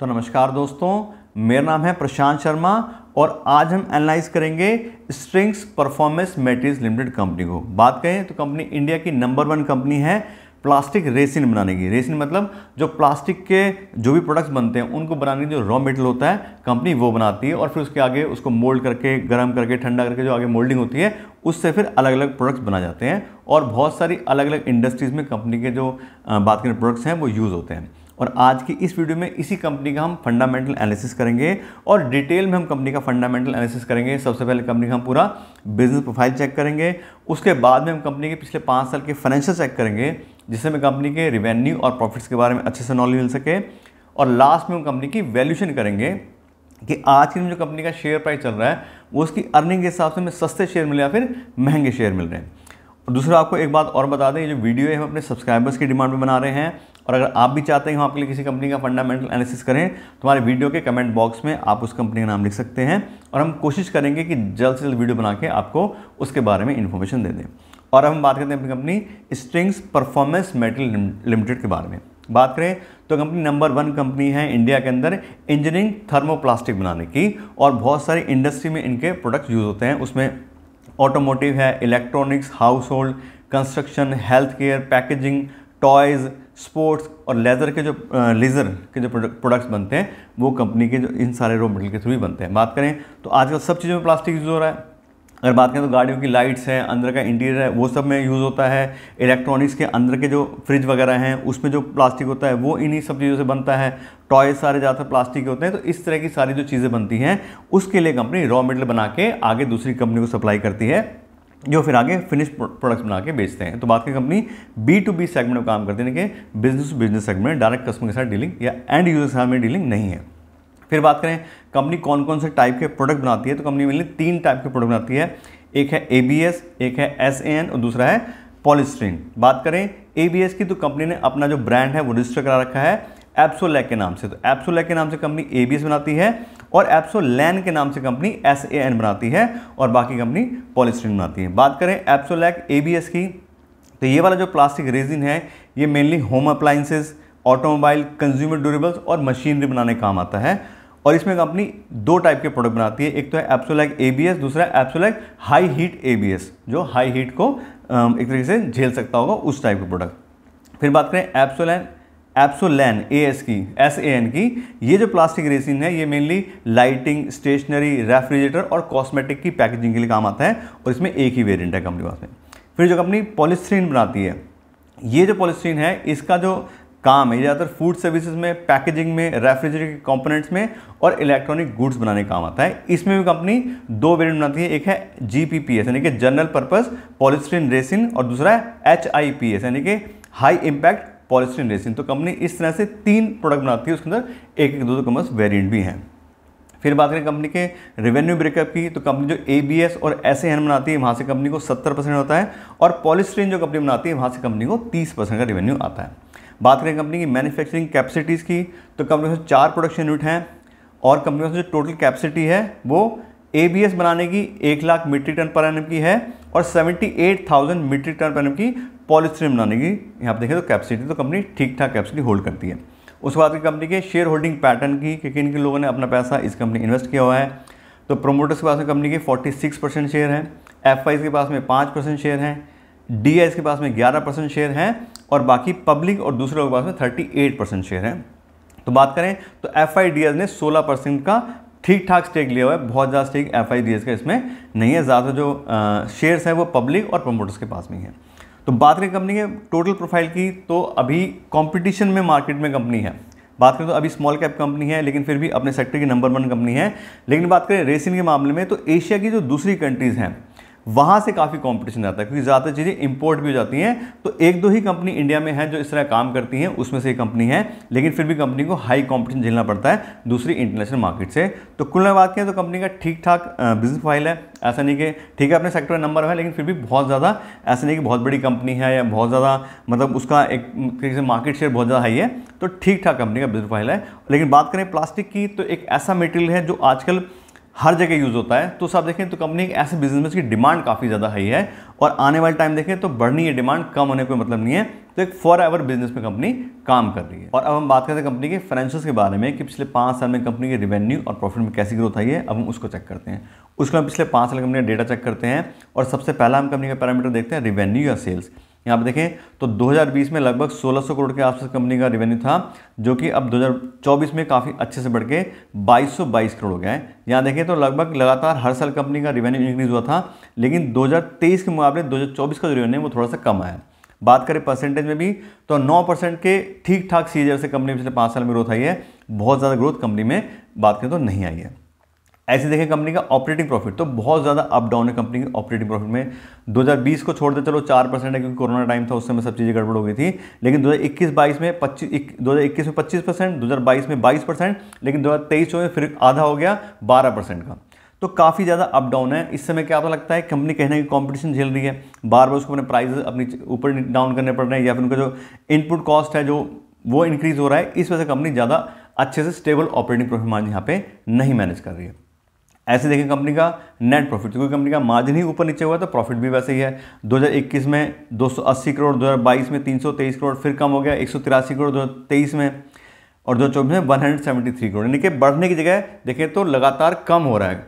तो नमस्कार दोस्तों मेरा नाम है प्रशांत शर्मा और आज हम एनालाइज करेंगे strings performance materials limited company को बात करें तो कंपनी इंडिया की नंबर वन कंपनी है प्लास्टिक रेसिन बनाने की रेसिन मतलब जो प्लास्टिक के जो भी प्रोडक्ट्स बनते हैं उनको बनाने की जो रॉ मेटेरियल होता है कंपनी वो बनाती है और फिर उसके आगे उसको मोल्ड करके गर्म करके ठंडा करके जो आगे मोल्डिंग होती है उससे फिर अलग अलग प्रोडक्ट्स बनाए जाते हैं और बहुत सारी अलग अलग इंडस्ट्रीज़ में कंपनी के जो बात करें प्रोडक्ट्स हैं वो यूज़ होते हैं और आज की इस वीडियो में इसी कंपनी का हम फंडामेंटल एनालिसिस करेंगे और डिटेल में हम कंपनी का फंडामेंटल एनालिसिस करेंगे सबसे पहले कंपनी का हम पूरा बिजनेस प्रोफाइल चेक करेंगे उसके बाद में हम कंपनी के पिछले पाँच साल के फाइनेंशियल चेक करेंगे जिससे हमें कंपनी के रिवेन्यू और प्रॉफिट्स के बारे में अच्छे से नॉलेज मिल सके और लास्ट में हम कंपनी की वैल्यूशन करेंगे कि आज के दिन जो कंपनी का शेयर प्राइस चल रहा है वो उसकी अर्निंग के हिसाब से हमें सस्ते शेयर मिले या फिर महंगे शेयर मिल रहे हैं दूसरा आपको एक बात और बता दें ये जो वीडियो है हम अपने सब्सक्राइबर्स की डिमांड में बना रहे हैं और अगर आप भी चाहते हैं हम आपके लिए किसी कंपनी का फंडामेंटल एनालिसिस करें तो हमारे वीडियो के कमेंट बॉक्स में आप उस कंपनी का नाम लिख सकते हैं और हम कोशिश करेंगे कि जल्द से जल्द वीडियो बना के आपको उसके बारे में इन्फॉर्मेशन दे दें और हम बात करते हैं अपनी company strings performance metal limited के बारे में बात करें तो कंपनी नंबर वन कंपनी है इंडिया के अंदर इंजीनियरिंग थर्मोप्लास्टिक बनाने की और बहुत सारी इंडस्ट्री में इनके प्रोडक्ट्स यूज़ होते हैं उसमें ऑटोमोटिव है electronics household construction health care packaging toys sports और लेज़र के जो लेज़र के जो प्रोडक्ट्स बनते हैं वो कंपनी के जो इन सारे रॉ मटेरियल के थ्रू ही बनते हैं बात करें तो आजकल सब चीज़ों में प्लास्टिक यूज़ हो रहा है अगर बात करें तो गाड़ियों की लाइट्स हैं अंदर का इंटीरियर है वो सब में यूज़ होता है इलेक्ट्रॉनिक्स के अंदर के जो फ्रिज वगैरह हैं उसमें जो प्लास्टिक होता है वो इन्हीं सब चीज़ों से बनता है टॉयज सारे ज़्यादातर प्लास्टिक के होते हैं तो इस तरह की सारी जो चीज़ें बनती हैं उसके लिए कंपनी रॉ मटेरियल बना के आगे दूसरी कंपनी को सप्लाई करती है जो फिर आगे फिनिश प्रोडक्ट्स बना के बेचते हैं तो बात की company B to B segment में काम करती है कि business to business segment direct customer के साथ डीलिंग या एंड यूजर के साथ में डीलिंग नहीं है फिर बात करें कंपनी कौन कौन से टाइप के प्रोडक्ट बनाती है तो कंपनी मिलने तीन टाइप के प्रोडक्ट बनाती है एक है ए एक है एस और दूसरा है पॉलिस्ट्रीन बात करें ए की तो कंपनी ने अपना जो ब्रांड है वो रजिस्टर करा रखा है एप्सोलैक के नाम से तो एप्सोलैक के नाम से कंपनी ए बनाती है और एप्सोलैन के नाम से कंपनी एस ए एन बनाती है और बाकी कंपनी पॉलिस्ट्रीन बनाती है बात करें एप्सोलैक ए बी एस की तो ये वाला जो प्लास्टिक रेजिन है ये mainly home appliances automobile consumer durables और मशीनरी बनाने काम आता है और इसमें कंपनी दो टाइप के प्रोडक्ट बनाती है एक तो है एप्सोलैक एस दूसरा एप्सोलैक हाई हीट एस जो हाई हीट को एक तरीके से झेल सकता होगा उस टाइप के प्रोडक्ट फिर बात करें एप्सोलैन एप्सोलैन ए एस की एस ए एन की ये जो प्लास्टिक रेसिन है ये मेनली लाइटिंग स्टेशनरी रेफ्रिजरेटर और कॉस्मेटिक की पैकेजिंग के लिए काम आता है और इसमें एक ही वेरिएंट है कंपनी पास में फिर जो कंपनी पॉलिस्ट्रीन बनाती है ये जो पॉलिस्ट्रीन है इसका जो काम है ज़्यादातर फूड सर्विसेज में पैकेजिंग में रेफ्रिजरेटर के कॉम्पोनेंट्स में और इलेक्ट्रॉनिक गुड्स बनाने काम आता है इसमें भी कंपनी दो वेरियंट बनाती है एक है जी पी पी एस यानी कि जनरल पर्पज़ पॉलिस्ट्रीन रेसिन और दूसरा है एच आई पी एस यानी कि हाई इम्पैक्ट पॉलिस्टीन रेसिन तो कंपनी इस तरह से तीन प्रोडक्ट बनाती है उसके अंदर एक एक दो दो कमर्स वेरियंट भी हैं फिर बात करें कंपनी के रेवेन्यू ब्रेकअप की तो कंपनी जो ए और एस एन बनाती है वहाँ से कंपनी को 70 परसेंट होता है और पॉलिस्ट्रीन जो कंपनी बनाती है वहाँ से कंपनी को 30 परसेंट का रेवेन्यू आता है बात करें कंपनी की मैन्युफैक्चरिंग कैपेसिटीज़ की तो कंपनी के चार प्रोडक्शन यूनिट हैं और कंपनी का जो टोटल कैपेसिटी है वो ए बनाने की एक lakh metric ton per annum की है और 78,000 मीट्रिक टन पर एनएम की पॉलिस्ट्रीन बनाने की यहाँ पर देखें तो कैपेसिटी तो कंपनी ठीक ठाक कैपेसिटी होल्ड करती है उसके बाद की कंपनी के शेयर होल्डिंग पैटर्न की कि किन किन लोगों ने अपना पैसा इस कंपनी इन्वेस्ट किया हुआ है तो प्रोमोटर्स के पास में कंपनी के 46 परसेंट शेयर हैं एफ के पास में पाँच परसेंट शेयर हैं डी के पास में ग्यारह परसेंट शेयर हैं और बाकी पब्लिक और दूसरे लोगों के पास में थर्टी परसेंट शेयर हैं तो बात करें तो एफ ने सोलह परसेंट का ठीक ठाक स्टेक लिया हुआ है बहुत ज़्यादा स्टेक एफ का इसमें नहीं है ज्यादा जो शेयर्स हैं वो पब्लिक और प्रमोटर्स के पास में है तो बात करें कंपनी के टोटल प्रोफाइल की तो अभी कंपटीशन में मार्केट में कंपनी है बात करें तो अभी स्मॉल कैप कंपनी है लेकिन फिर भी अपने सेक्टर की नंबर वन कंपनी है लेकिन बात करें रेसिंग के मामले में तो एशिया की जो दूसरी कंट्रीज़ हैं वहाँ से काफ़ी कॉम्पिटिशन आता है क्योंकि ज़्यादातर चीज़ें इंपोर्ट भी हो जाती हैं तो एक दो ही कंपनी इंडिया में है जो इस तरह काम करती हैं उसमें से एक कंपनी है लेकिन फिर भी कंपनी को हाई कॉम्पिटिशन झेलना पड़ता है दूसरी इंटरनेशनल मार्केट से तो कुल में बात करें तो कंपनी का ठीक ठाक बिजनेस फाइल है ऐसा नहीं कि ठीक है अपने सेक्टर में नंबर है लेकिन फिर भी बहुत ज़्यादा ऐसा नहीं कि बहुत बड़ी कंपनी है या बहुत ज़्यादा मतलब उसका एक तरीके मार्केट शेयर बहुत ज़्यादा हाई है तो ठीक ठाक कंपनी का बिजनेस फाइल है लेकिन बात करें प्लास्टिक की तो एक ऐसा मटेरियल है जो आजकल हर जगह यूज़ होता है तो सब देखें तो कंपनी एक ऐसे बिजनेस में इसकी डिमांड काफ़ी ज़्यादा हाई है और आने वाले टाइम देखें तो बढ़नी है डिमांड कम होने कोई मतलब नहीं है तो एक फॉर एवर बिजनेस में कंपनी काम कर रही है और अब हम बात करते हैं कंपनी के फाइनेंशियल के बारे में कि पिछले पाँच साल में कंपनी के रेवेन्यू और प्रॉफिट में कैसी ग्रोथ आई है अब हम उसको चेक करते हैं उसको हम पिछले पाँच साल कंपनी का डेटा चेक करते हैं और सबसे पहला हम कंपनी का पैरामीटर देखते हैं रेवेन्यू या सेल्स यहाँ पर देखें तो 2020 में लगभग 1600 करोड़ के आसपास कंपनी का रेवेन्यू था जो कि अब 2024 में काफ़ी अच्छे से बढ़ के बाईस करोड़ हो गया है यहाँ देखें तो लगभग लगातार हर साल कंपनी का रेवेन्यू इंक्रीज हुआ था लेकिन 2023 के मुकाबले 2024 का जो रेवेन्यू वो थोड़ा सा कम आया बात करें परसेंटेज में भी तो नौ परसेंट के ठीक ठाक सीजर से कंपनी पिछले पाँच साल में ग्रोथ आई है बहुत ज़्यादा ग्रोथ कंपनी में बात करें तो नहीं आई है ऐसे देखें कंपनी का ऑपरेटिंग प्रॉफिट तो बहुत ज़्यादा अप डाउन है कंपनी के ऑपरेटिंग प्रॉफिट में 2020 को छोड़ दे चलो चार परसेंट है क्योंकि कोरोना टाइम था उस समय सब चीज़ें गड़बड़ हो गई थी लेकिन 2021-22 में 25 2021 में 25 परसेंट दो में 22 परसेंट लेकिन 2023 में फिर आधा हो गया 12 परसेंट का तो काफ़ी ज़्यादा अप डाउन है इस समय क्या पता लगता है कंपनी कहना है कि कॉम्पिटिशन झेल रही है बार बार उसको अपने प्राइस अपनी ऊपर डाउन करने पड़ रहे हैं या फिर उनका जो इनपुट कॉस्ट है जो वो इंक्रीज़ हो रहा है इस वजह से कंपनी ज़्यादा अच्छे से स्टेबल ऑपरेटिंग प्रॉफिट मार्जिन यहाँ पे नहीं मैनेज कर रही है ऐसे देखें कंपनी का नेट प्रॉफिट क्योंकि कंपनी का मार्जिन ही ऊपर नीचे हुआ तो प्रॉफिट भी वैसे ही है 2021 में 280 करोड़ 2022 में 323 करोड़ फिर कम हो गया एक करोड़ दो में और दो में 173 करोड़ यानी कि बढ़ने की जगह देखें तो लगातार कम हो रहा है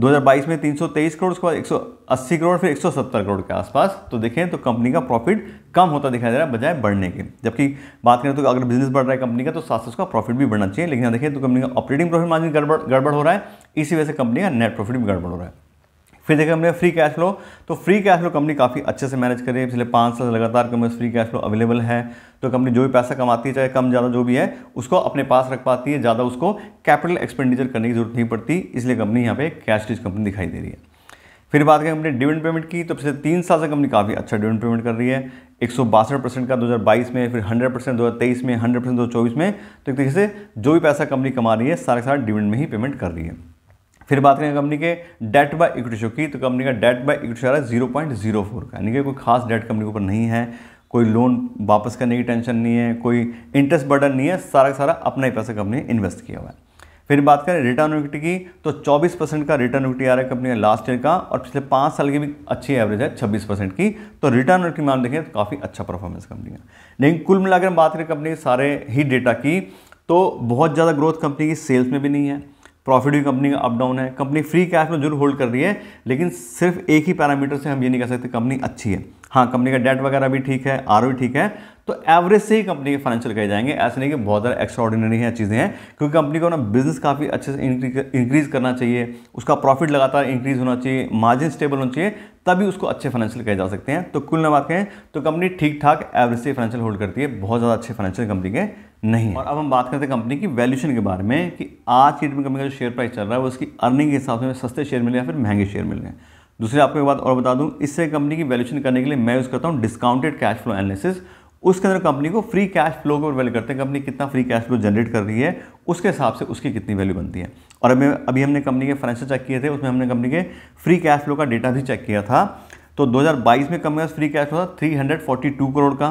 2022 में 323 करोड़ उसके बाद 180 करोड़ फिर 170 करोड़ के आसपास तो देखें तो कंपनी का प्रॉफिट कम होता दिखाई दे रहा है बजाय बढ़ने के जबकि बात करें तो अगर बिजनेस बढ़ रहा है कंपनी का तो साथ साथ उसका प्रॉफिट भी बढ़ना चाहिए लेकिन यहाँ देखें तो कंपनी का ऑपरेटिंग प्रॉफिट मार्जिन गड़बड़ गड़बड़ हो रहा है इसी वजह से कंपनी का नेट प्रॉफिट भी गड़बड़ हो रहा है फिर देखें हमने फ्री कैश फ्लो तो फ्री कैश फ्लो कंपनी काफ़ी अच्छे से मैनेज कर रही है पिछले पाँच साल लगातार company free cash flow available है तो कंपनी जो भी पैसा कमाती है चाहे कम ज़्यादा जो भी है उसको अपने पास रख पाती है ज़्यादा उसको कैपिटल एक्सपेंडिचर करने की जरूरत नहीं पड़ती इसलिए कंपनी यहाँ पे कैश रिच कंपनी दिखाई दे रही है फिर बात करें कंपनी डिविडेंड पेमेंट की तो पिछले तीन साल से कंपनी काफ़ी अच्छा डिविडेंड पेमेंट कर रही है एक परसेंट का 2022 में फिर 100 परसेंट दो में 100 परसेंट दो में तो एक तरीके से जो भी पैसा कंपनी कमा रही है सारा सारा डिविडेंड में ही पेमेंट कर रही है फिर बात करें कंपनी के डेट बाय इक्विटी शो की तो कंपनी का डेट बाय इक्विटी शो आ रहा है जीरो पॉइंट जीरो फोर का यानी कि कोई खास डेट कंपनी के ऊपर नहीं है कोई लोन वापस करने की टेंशन नहीं है कोई इंटरेस्ट बर्डन नहीं है सारा का सारा अपना ही पैसा कंपनी ने इन्वेस्ट किया हुआ है फिर बात करें रिटर्न इक्विटी की तो 24 परसेंट का रिटर्न इक्विटी आ रहा है कंपनी का लास्ट ईयर का और पिछले पाँच साल की भी अच्छी एवरेज है 26 परसेंट की तो रिटर्न इक्विटी में आप देखें तो काफ़ी अच्छा परफॉर्मेंस कंपनी का लेकिन कुल मिलाकर हम बात करें कंपनी के सारे ही डेटा की तो बहुत ज़्यादा ग्रोथ कंपनी की सेल्स में भी नहीं है प्रॉफिट भी कंपनी का अप डाउन है कंपनी फ्री कैश में जरूर होल्ड कर रही है लेकिन सिर्फ एक ही पैरामीटर से हम ये नहीं कह सकते कंपनी अच्छी है हाँ कंपनी का डेट वगैरह भी ठीक है आर भी ठीक है तो एवरेज से ही कंपनी के फाइनेंशियल कहे जाएंगे ऐसे नहीं कि बहुत ज़्यादा एक्स्ट्राऑर्डिनरी है चीज़ें हैं क्योंकि कंपनी को ना बिजनेस काफ़ी अच्छे से इंक्रीज करना चाहिए उसका प्रॉफिट लगातार इंक्रीज होना चाहिए मार्जिन स्टेबल होना चाहिए तभी उसको अच्छे फाइनेंशियल कहे जा सकते हैं तो कुल बात कहें तो कंपनी ठीक ठाक एवरेज से फाइनेंशियल होल्ड करती है बहुत ज़्यादा अच्छे फाइनेंशियल कंपनी के नहीं और अब हम बात करते हैं कंपनी की वैल्यूशन के बारे में कि आज की डेट में कंपनी का जो शेयर प्राइस चल रहा है वो उसकी अर्निंग के हिसाब से सस्ते शेयर मिले या फिर महंगे शेयर मिल रहे हैं दूसरी आपको एक बात और बता दूं इससे कंपनी की वैल्यूशन करने के लिए मैं यूज़ करता हूँ डिस्काउंटेड कैश फ्लो एनालिसिस उसके अंदर कंपनी को फ्री कैश फ्लो को वैल्यू करते हैं कंपनी कितना फ्री कैश फ्लो जनरेट कर रही है उसके हिसाब से उसकी कितनी वैल्यू बनती है और अभी अभी हमने कंपनी के फाइनेंशियल चेक किए थे उसमें हमने कंपनी के फ्री कैश फ्लो का डेटा भी चेक किया था तो 2022 में कंपनी का फ्री कैश फ्लो था 342 करोड़ का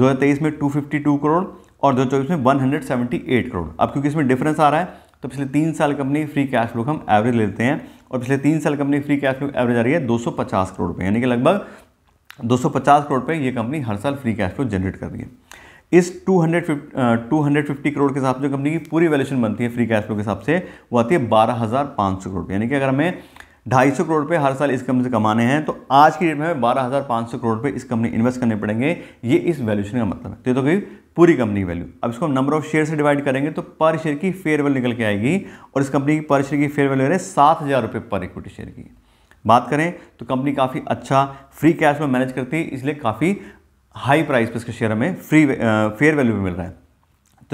2023 में 252 करोड़ और दो चौबीस में वन करोड़ अब क्योंकि इसमें डिफरेंस आ रहा है तो पिछले तीन साल कंपनी फ्री कैश फ्लो हम एवरेज लेते हैं और पिछले तीन साल company free cash flow average आ रही है 250 करोड़ रुपये यानी कि लगभग 250 करोड़ रुपये ये कंपनी हर साल फ्री कैश फ्लो जनरेट कर रही है इस 250 250 करोड़ के हिसाब से कंपनी की पूरी वैल्यूशन बनती है फ्री कैश फ्लो के हिसाब से वो आती है बारह हज़ार सौ करोड़ यानी कि अगर हमें ढाई सौ करोड़ रुपये हर साल इस कंपनी से कमाने हैं तो आज की डेट में हमें बारह हज़ार पाँच सौ करोड़ रुपये इस कंपनी इन्वेस्ट करने पड़ेंगे ये इस वैल्यूशन का मतलब है तो ये तो पूरी कंपनी की वैल्यू अब इसको हम नंबर ऑफ शेयर से डिवाइड करेंगे तो पर शेयर की फेयर वैल्यू निकल के आएगी और इस कंपनी की पर शेयर की फेयर वैल्यू है सात हज़ार रुपये पर इक्विटी शेयर की बात करें तो कंपनी काफ़ी अच्छा फ्री कैश में मैनेज करती है इसलिए काफ़ी हाई प्राइस पर इसके शेयर हमें फ्री फेयर वैल्यू भी मिल रहा है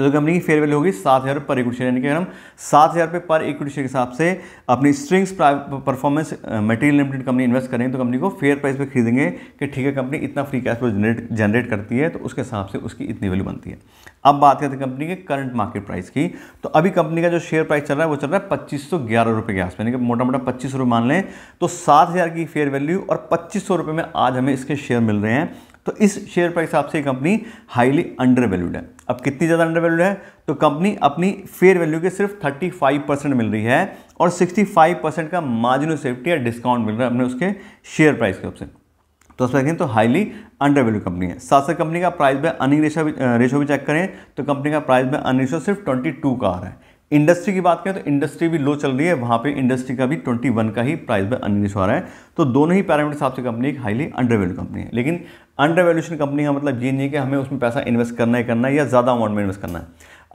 तो कंपनी की फेयर वैल्यू होगी सात हज़ार पर इक्विटी शेयर यानी कि हम सात हज़ार रुपये पर इक्विटी शेयर के हिसाब से अपनी strings performance material limited company invest करेंगे तो कंपनी को फेयर प्राइस पर खरीदेंगे कि ठीक है कंपनी इतना free cash flow generate generate करती है तो उसके हिसाब से उसकी इतनी वैल्यू बनती है अब बात करते हैं कंपनी के करंट मार्केट प्राइस की तो अभी कंपनी का जो शेयर प्राइस चल रहा है वो चल रहा है पच्चीस सौ ग्यारह रुपये के आसपास यानी कि मोटा मोटा पच्चीस रुपये मान लें तो सात हज़ार की फेयर वैल्यू और पच्चीस सौ रुपये में आज हमें इसके शेयर मिल रहे हैं तो इस शेयर प्राइस हिसाब से कंपनी हाईली अंडर वैल्यूड है अब कितनी ज़्यादा अंडर वैल्यूड है तो कंपनी अपनी फेयर वैल्यू के सिर्फ 35 परसेंट मिल रही है और 65 परसेंट का मार्जिन ऑफ सेफ्टी या डिस्काउंट मिल रहा है अपने उसके शेयर प्राइस के ऊपर तो उसमें देखें तो हाईली अंडर वैल्यू कंपनी है साथ साथ कंपनी का प्राइस बाय अर्निंग रेशो भी रेशो भी चेक करें तो कंपनी का प्राइस बाय अर्निंग रेशो सिर्फ ट्वेंटी का आ रहा है इंडस्ट्री की बात करें तो इंडस्ट्री भी लो चल रही है वहाँ पे इंडस्ट्री का भी 21 का ही प्राइस पर अनिश हो रहा है तो दोनों ही पैरामीटर हिसाब से कंपनी एक हाईली अंडरवैल्यू कंपनी है लेकिन अंडरवैल्यूशन कंपनी का मतलब ये नहीं है कि हमें उसमें पैसा इन्वेस्ट करना ही करना है या ज़्यादा अमाउंट में इन्वेस्ट करना है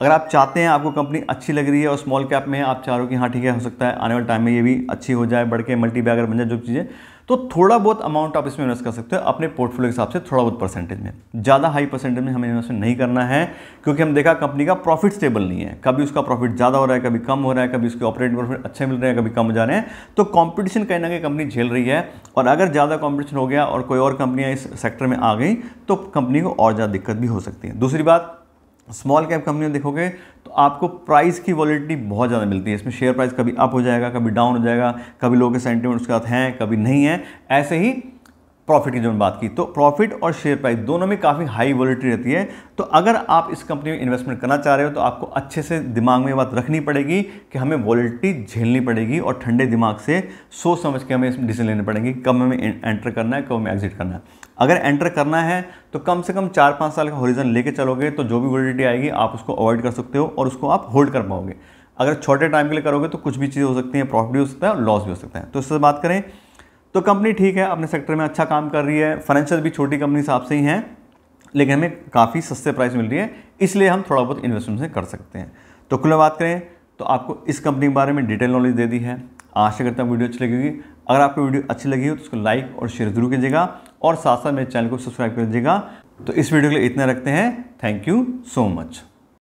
अगर आप चाहते हैं आपको कंपनी अच्छी लग रही है और स्मॉल कैप में है आप चाह रहे हो कि हाँ ठीक है हो सकता है आने वाले टाइम में ये भी अच्छी हो जाए बढ़ के मल्टी बैगर बन जाए जो चीज़ें तो थोड़ा बहुत अमाउंट आप इसमें इन्वेस्ट कर सकते हो अपने पोर्टफोलियो के हिसाब से थोड़ा बहुत परसेंटेज में ज़्यादा हाई परसेंटेज में हमें इन्वेस्टमेंट नहीं करना है क्योंकि हम देखा कंपनी का प्रॉफिट स्टेबल नहीं है कभी उसका प्रॉफिट ज़्यादा हो रहा है कभी कम हो रहा है कभी उसके ऑपरेटिंग प्रॉफिट अच्छे मिल रहे हैं कभी कम हो जा रहे हैं तो कॉम्पिटिशन कहीं ना कहीं कंपनी झेल रही है और अगर ज़्यादा कॉम्पिटिशन हो गया और कोई और कंपनियाँ इस सेक्टर में आ गई तो कंपनी को और ज़्यादा दिक्कत भी हो सकती है दूसरी बात स्मॉल कैप कंपनी देखोगे तो आपको प्राइस की वॉलिटी बहुत ज़्यादा मिलती है इसमें शेयर प्राइस कभी अप हो जाएगा कभी डाउन हो जाएगा कभी लोगों के सेंटीमेंट उसके साथ हैं कभी नहीं है ऐसे ही प्रॉफिट की जो बात की तो प्रॉफिट और शेयर प्राइस दोनों में काफ़ी हाई वॉलिटी रहती है तो अगर आप इस कंपनी में इन्वेस्टमेंट करना चाह रहे हो तो आपको अच्छे से दिमाग में बात रखनी पड़ेगी कि हमें वॉलिटी झेलनी पड़ेगी और ठंडे दिमाग से सोच समझ के हमें डिसीजन लेने पड़ेंगे कब हमें एंटर करना है कब हमें एग्जिट करना है अगर एंटर करना है तो कम से कम चार पाँच साल का होरिजन लेके चलोगे तो जो भी वॉलिटी आएगी आप उसको अवॉइड कर सकते हो और उसको आप होल्ड कर पाओगे अगर छोटे टाइम के लिए करोगे तो कुछ भी चीज़ हो सकती है प्रॉफिट भी हो सकता है और लॉस भी हो सकता है तो इससे बात करें तो कंपनी ठीक है अपने सेक्टर में अच्छा काम कर रही है फाइनेंशियल भी छोटी कंपनी हिसाब से ही हैं लेकिन हमें काफ़ी सस्ते प्राइस मिल रही है इसलिए हम थोड़ा बहुत इन्वेस्टमेंट से कर सकते हैं तो खुला बात करें तो आपको इस कंपनी के बारे में डिटेल नॉलेज दे दी है आशा करता हूँ वीडियो अच्छी लगेगी अगर आपको वीडियो अच्छी लगी हो तो उसको लाइक और शेयर जरूर कीजिएगा और साथ साथ मेरे चैनल को सब्सक्राइब कर दीजिएगा तो इस वीडियो के लिए इतना रखते हैं थैंक यू सो मच